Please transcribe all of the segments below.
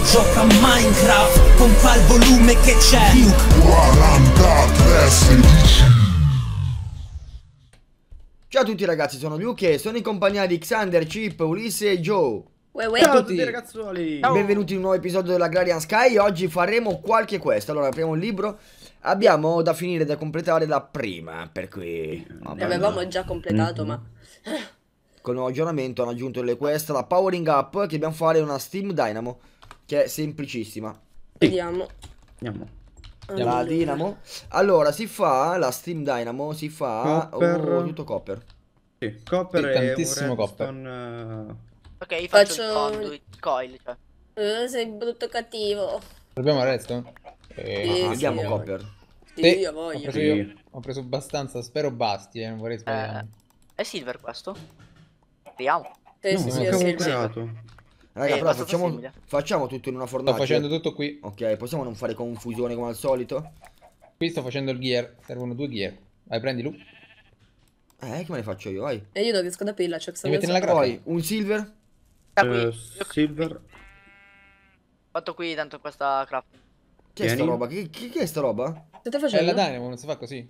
che gioca a Minecraft Pompa il volume che c'è Duke 43 Ciao a tutti ragazzi, sono Luke e sono in compagnia di Xander, Chip, Ulisse e Joe Ciao a tutti ragazzuoli Ciao. Benvenuti in un nuovo episodio della Glarian Sky Oggi faremo qualche quest Allora apriamo il libro Abbiamo da finire, da completare la prima Per cui... Ne eh, avevamo già completato mm -hmm. ma... Con il nuovo aggiornamento hanno aggiunto le quest La powering up che dobbiamo fare una Steam Dynamo che è semplicissima. Vediamo. Andiamo. Andiamo. La dinamo. Allora, si fa la Steam Dynamo, si fa copper. Oh, tutto copper. Sì, copper sì, tantissimo redstone... copper. Eh, ok, faccio, faccio... il coil, cioè. uh, sei brutto cattivo. Abbiamo redstone? Eh, sì, ah, abbiamo sì, copper. Sì, sì, io voglio. Ho preso, io. Ho preso abbastanza, spero basti, eh, non vorrei sbagliare. Eh, è silver questo? Vediamo. Eh, sì, no, sì, sì, è silver. Raga, eh, però facciamo, facciamo, tutto in una fornace. Sto facendo tutto qui. Ok, possiamo non fare confusione come al solito? Qui sto facendo il gear. Servono due gear. Vai, prendi lu. Eh, che me ne faccio io, vai. E io non riesco ad aprirla, c'è cioè, Mi metti nella grappa. Poi, un silver. Uh, silver. Fatto qui, tanto questa craft. Che è sta roba? Che, che, che è sta roba? Stai facendo? È la Dynamo, non si fa così.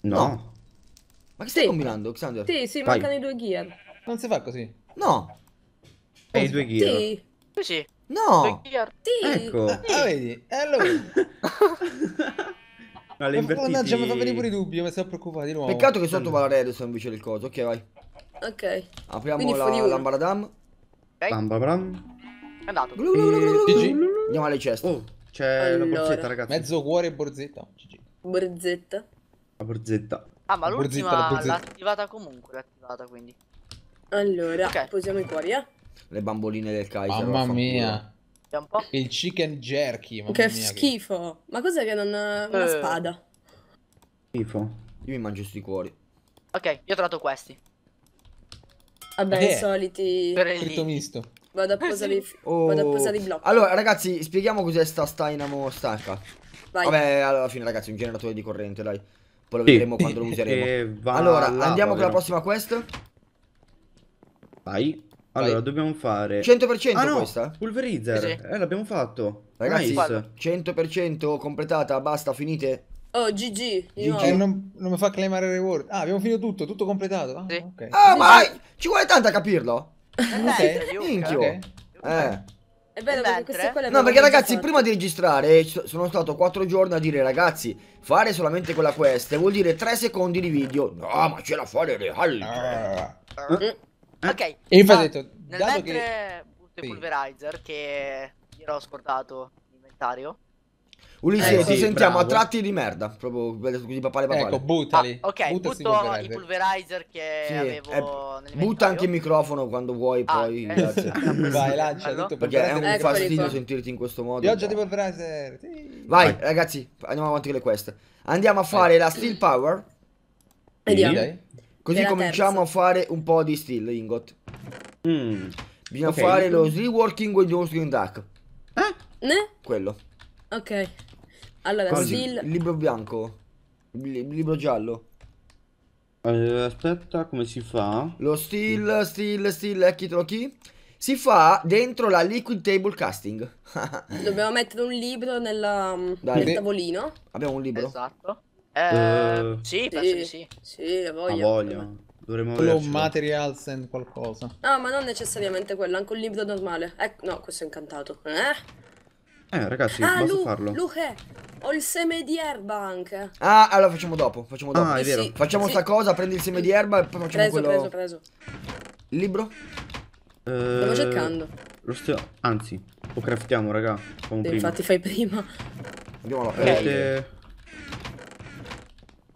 No. no. Ma che stai sì. combinando, Xander? Sì, sì, Vai. mancano i due gear. Non si fa così. No i due gear. Sì. Così. No. Sì. Ecco. Sì. Ah, ah, vedi. E allora. Ma le invertiti... Mannaggia, mi fa venire pure i dubbi, mi sono preoccupato di nuovo. Peccato che sotto va la Redus invece del coso. Ok, vai. Ok. Apriamo Quindi la Lambradam. Okay. Lambradam. È andato. Glu, glu, glu, glu, Andiamo alle ceste. Oh, c'è allora. la borsetta, ragazzi. Mezzo cuore e borzetta. GG. Borzetta. La borzetta. Ah, ma l'ultima l'ha attivata comunque, l'ha attivata quindi. Allora, okay. posiamo i cuori, eh le bamboline del Kaiser. Mamma mia. Il chicken jerky. Mamma che mia, schifo. Che... Ma cos'è che non ha eh, una eh. spada? Schifo. Io mi mangio sti cuori. Ok, io ho trovato questi. Vabbè, eh. i soliti. Fritto misto. Vado a posare, eh, sì. oh. i blocchi. Allora, ragazzi, spieghiamo cos'è sta Stynamo Stanca. Vai. Vabbè, alla fine, ragazzi, un generatore di corrente, dai. Poi lo sì. vedremo quando lo useremo. allora, là, andiamo con la prossima quest. Vai. Allora, dobbiamo fare 100% ah, no, questa? Pulverizzer. Sì. Eh, l'abbiamo fatto. Ragazzi, nice. 100% completata, basta, finite. Oh, GG. GG. Eh, non, non, mi fa claimare reward. Ah, abbiamo finito tutto, tutto completato. Ah, sì. okay. ah sì. ci vuole tanto a capirlo. Eh, ok. Minchio. Okay. Eh. È bello perché queste qua No, perché ragazzi, forte. prima di registrare eh, sono stato 4 giorni a dire ragazzi, fare solamente quella quest vuol dire 3 secondi di video. No, ma ce la fare le halli. Ah. Eh. Eh? Ok. E infatti ho detto, nel dato mentre che... butto sì. pulverizer che gliel'ho scordato l'inventario. Ulisse, eh, sì, sentiamo bravo. a tratti di merda, proprio così papale papale. Ecco, buttali. Ah, ok, Butta butto i pulverizer che sì, eh, avevo eh, Butta anche il microfono quando vuoi, ah, poi... Eh, grazie. Vai, lancia tutto Perché è un ecco fastidio sentirti in questo modo. Pioggia di pulverizer. Sì. Vai, Vai, ragazzi, andiamo avanti con le quest. Andiamo a fare la Steel Power. Vediamo. Dai. Così cominciamo terza. a fare un po' di steel ingot. Mm. Bisogna okay. fare lo reworking with the string duck. Eh? Ne? Quello. Ok. Allora, Così. steel... Libro bianco. Li libro giallo. Allora, aspetta, come si fa? Lo steel, steel, steel, eccitelo eh, chi. Si fa dentro la liquid table casting. Dobbiamo mettere un libro nella, nel tavolino. Abbiamo un libro? Esatto. Eh, uh, sì, penso sì, di sì. Sì, la voglio. La voglio. Dovremmo Flow Materials and qualcosa. No, ma non necessariamente quello, anche un libro normale. Eh, no, questo è incantato. Eh? Eh, ragazzi, ah, posso farlo. Luche, ho il seme di erba anche. Ah, allora facciamo dopo, facciamo dopo. Ah, è vero. Sì, facciamo sì. sta cosa, prendi il seme di erba e poi facciamo preso, quello... Preso, preso, Il libro? Eh... Stavo cercando. Lo stiamo... Anzi, lo craftiamo, raga. Infatti prima. fai prima. Andiamo alla... Okay. Eh,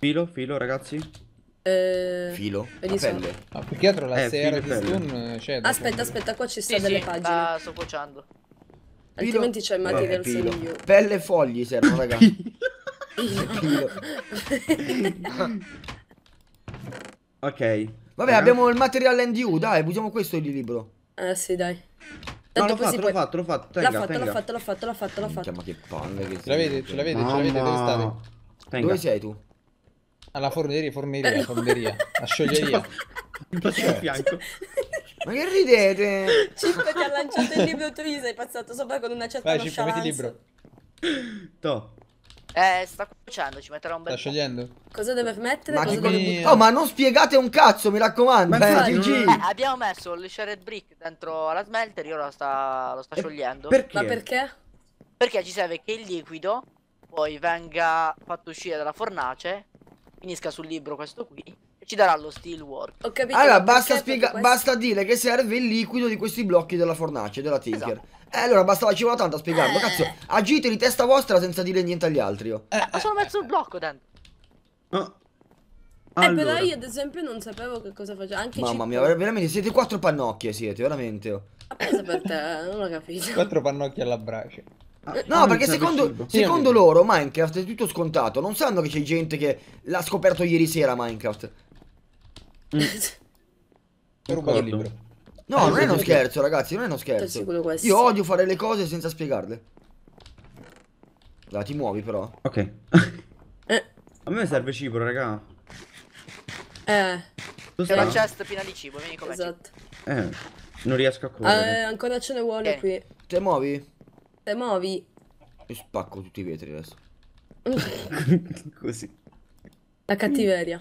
Filo, filo, ragazzi. Eh, filo? La pelle. Ma più che altro la eh, sera di Stun eh, c'è Aspetta, prendere. aspetta, qua ci sta sì, delle sì, pagine. Ah, sto cuociando. Altrimenti c'è il material solo Pelle e fogli servono, ragazzi. Filo. ok. Vabbè, eh. abbiamo il material and you, dai, usiamo questo di libro. Eh, sì, dai. no, l'ho fatto, l'ho fatto, l'ho fatto, l'ho fatto, l'ho fatto, l'ho fatto, l'ho fatto, l'ho fatto. Ma che palle che... Ce la vede, ce la vede, ce la dove state? Dove sei tu? Alla forneria, forneria, forneria. La scioglieria. Mi cioè, Ma che ridete? Cippo ti ha lanciato il libro tu gli sei passato sopra con una certa Vai, Cippo, metti il libro. To. Eh, sta cuocendo, ci metterà un bel Sta sciogliendo. Cosa deve mettere? Ma cosa deve oh, ma non spiegate un cazzo, mi raccomando. Ma eh, eh, abbiamo messo il shared brick dentro alla smelter, io lo sta, lo sta sciogliendo. Perché? Ma perché? Perché ci serve che il liquido poi venga fatto uscire dalla fornace finisca sul libro questo qui e ci darà lo steelwork. Ho capito. Allora, basta, certo spiega- questo... basta dire che serve il liquido di questi blocchi della fornace, della Tinker. Esatto. Eh, allora bastava ci voleva tanto a spiegarlo. Eh. Cazzo, agite di testa vostra senza dire niente agli altri. Io. Oh. Eh, ho solo il blocco Dan. No. Allora. Eh, però io ad esempio non sapevo che cosa facevo. Anche Mamma mia, veramente siete quattro pannocchie, siete, veramente. Oh. Appesa per te, non ho capito. Quattro pannocchie alla brace. Ah, no, ah, perché secondo, secondo sì, loro Minecraft è tutto scontato. Non sanno che c'è gente che l'ha scoperto ieri sera Minecraft. Mm. rubato libro. No, ah, non è uno scherzo, ragazzi, non è uno scherzo. Io odio fare le cose senza spiegarle. Dai, ti muovi però. Ok. eh. A me serve cibo, raga. Eh. C'è la chest piena di cibo, vieni con me. Esatto. Eh. Non riesco a correre. Eh, ancora ce ne vuole eh. qui. Te muovi? Te muovi. Io spacco tutti i vetri adesso. Così. La cattiveria.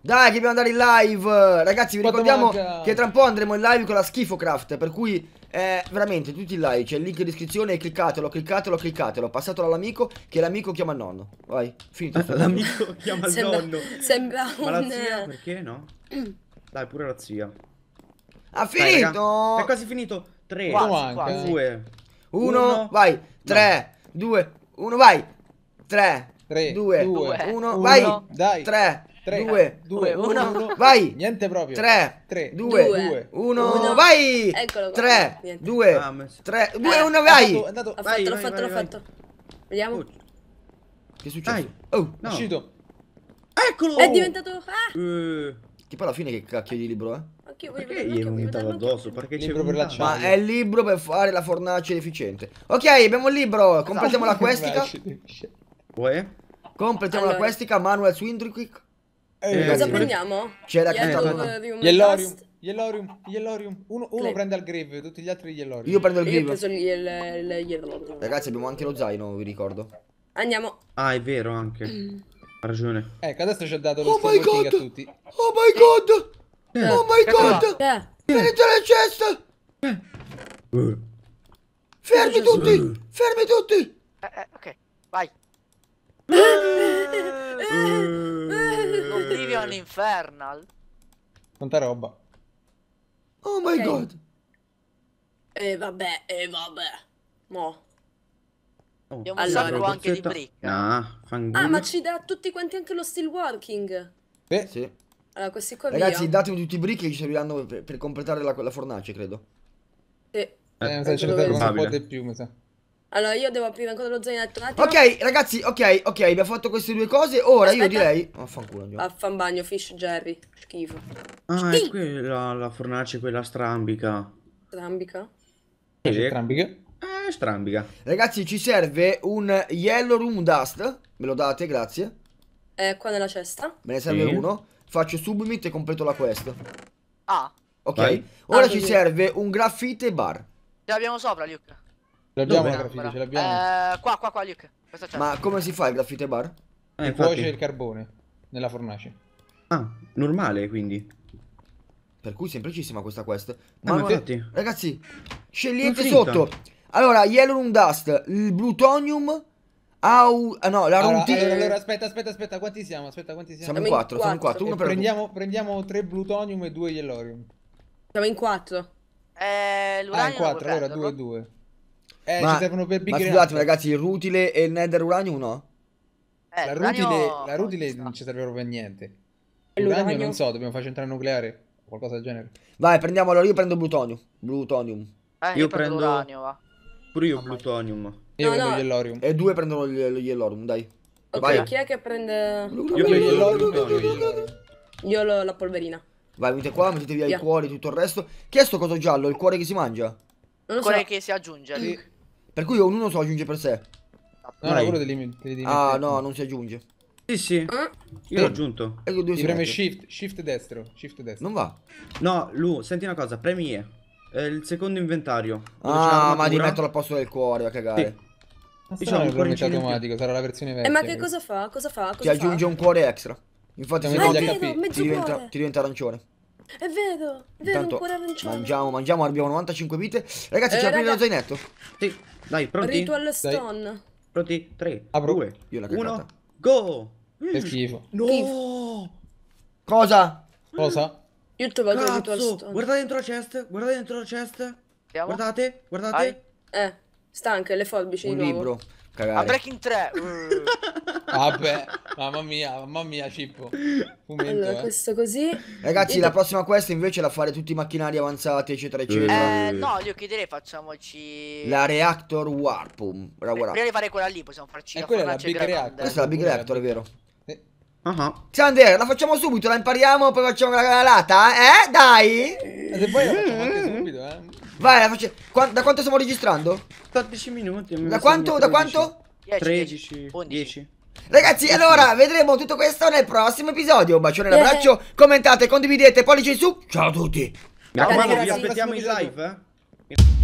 Dai, che dobbiamo andare in live! Ragazzi, vi Quanto ricordiamo manca? che tra un po' andremo in live con la Schifocraft, per cui eh, veramente tutti in live, c'è il link in descrizione, cliccatelo, cliccatelo, cliccatelo, passatelo all'amico che l'amico chiama il nonno. Vai, finito. l'amico chiama sembra, nonno. Sembra un... Ma la zia perché no? Dai, pure la zia. Ha finito! Raga. È quasi finito. 3, 2, 1, vai. 3, 2, 1, vai. 3, 2, 1, vai. Dai. 3, 2, 1, vai. Niente proprio. 3, 2, 1, vai. 3, 2, 3, 2, 1, vai. È andato, è andato. L'ho fatto, l'ho fatto, l'ho fatto. Vediamo. Oh. Che è successo? Dai. Oh, no. è uscito. Eccolo. È diventato... Ah. Eh. Che alla fine che cacchio di libro, eh? Perché, perché gli è vomitato addosso? Perché c'è proprio l'acciaio? Ma è il libro per fare la fornace efficiente. Ok, abbiamo il libro. Esatto. Completiamo la questica. Uè? Completiamo la questica. Manuel Swindrick. Eh, cosa prendiamo? C'era Yellorium. Yellorium. Yellorium, Yellorium. Uno, uno prende al grave, tutti gli altri Yellorium. Io prendo il grave. Io ho preso il, Yellorium. Ragazzi, abbiamo anche lo zaino, vi ricordo. Andiamo. Ah, è vero anche. Ha ragione. Ecco, adesso ci ha dato lo oh a tutti. Oh my god! Eh. Oh my god! Eh. Venite le ceste! Eh. Fermi tutti! Fermi tutti! Eh, eh ok, vai. Eh. Oblivion Infernal. Quanta roba. Oh my okay. god. E eh, vabbè, e eh, vabbè. Mo. Oh, Abbiamo allora, un anche di bricca. Ah, no, ah, ma ci dà tutti quanti anche lo steelworking. Beh, sì. Allora, questi qua Ragazzi, via. datemi tutti i brick che ci serviranno per, per completare la, la, fornace, credo. Sì. Eh, eh, non so, non si può di più, mi sa. Allora, io devo aprire ancora lo zainetto un attimo. Ok, ragazzi, ok, ok, abbiamo fatto queste due cose. Ora Aspetta. io direi... Vaffanculo, oh, andiamo. Vaffanbagno, fish Jerry. Schifo. Ah, Schifo. è quella, la fornace, quella strambica. Strambica? Sì, strambica. Eh, strambica. Ragazzi, ci serve un Yellow Room Dust. Me lo date, grazie. Eh, qua nella cesta. Me ne serve sì. uno faccio submit e completo la quest. Ah. Ok. Vai. Ora ah, ci serve un graffite bar. Ce l'abbiamo sopra, Luke. Ce l'abbiamo la graffite, ce l'abbiamo. Eh, qua, qua, qua, Luke. Ma come si fa il graffite bar? Eh, eh, infatti. cuoce il carbone nella fornace. Ah, normale quindi. Per cui semplicissima questa quest. Ma, eh, ma infatti. Ragazzi, scegliete sotto. Allora, Yellow Dust, il Plutonium Au... Ah no, la allora, routine... Allora, aspetta, aspetta, aspetta, quanti siamo? Aspetta, quanti siamo? Siamo in 4, siamo in 4. Uno per prendiamo, prendiamo 3 plutonium e 2 yellorium. Siamo in 4. Eh, l'uranio ah, in 4, allora 2 e 2. Eh, ma, ci servono per Big Ma scusatemi ragazzi, il rutile e il nether uranium no? Eh, la, rutile, la rutile non ci servono per niente. L'uranio non so, dobbiamo fare centrale nucleare o qualcosa del genere. Vai, prendiamo allora io prendo plutonium. plutonium. Eh, io, io prendo l'uranio, va. Pure io oh, plutonium. Io no, prendo no. Yellorium. E due prendono lo Yellorium, dai. Ok, Vai. chi è che prende... Io prendo Yellorium. Io ho la polverina. Vai, venite qua, mettete via, via. i cuori e tutto il resto. Chi è sto coso giallo? Il cuore che si mangia? Il cuore so. che si aggiunge. Sì. Per cui ognuno se lo aggiunge per sé. No, no, quello dei, dei, Ah, no, non si aggiunge. Sì, sì. Eh? Io l'ho aggiunto. Ecco, e dove preme shift, shift destro, shift destro. Non va. No, Lu, senti una cosa, premi E. È il secondo inventario. Ah, ma li metto al posto del cuore, a cagare. Sì. Ma diciamo, il cuore automatico, sarà la versione vecchia. Eh, ma che cosa fa? Cosa fa? Cosa ti fa? aggiunge un cuore extra. Infatti, sì, metti gli Ti diventa, arancione. È vero, è vero, Intanto, Mangiamo, mangiamo, abbiamo 95 vite. Ragazzi, eh, ci raga... lo zainetto. Sì, dai, pronti? Ritual Stone. Dai. Pronti? 3, Apro. 2, Io la cagata. 1, go! Che schifo. No! Cosa? Cosa? Io ti vado a Cazzo, guarda dentro la chest, guarda dentro la chest. Andiamo. Guardate, guardate. Hai. Eh, stanche le forbici Un di nuovo. libro. Cagare. A Breaking 3. Uh. Vabbè, mamma mia, mamma mia, Cippo. Fumento, allora, eh. questo così. Ragazzi, la prossima quest invece la fare tutti i macchinari avanzati, eccetera, eh, eccetera. Eh, no, io chiederei facciamoci la Reactor Warp. Prima di fare quella lì possiamo farci eh, la, la Big Reactor. Questa è la Big Reactor, è vero. Uh -huh. Ciao Andrea, la facciamo subito, la impariamo, poi facciamo la granata, eh? Dai! Eh, e poi la facciamo anche subito, eh? Vai, la facciamo... Qua... Da quanto stiamo registrando? 14 minuti. Da quanto? Da quanto? 13, 10. Ragazzi, allora vedremo tutto questo nel prossimo episodio. Un bacione, un abbraccio, eh. commentate, condividete, pollice in su. Ciao a tutti. No, no, vi aspettiamo in live, eh?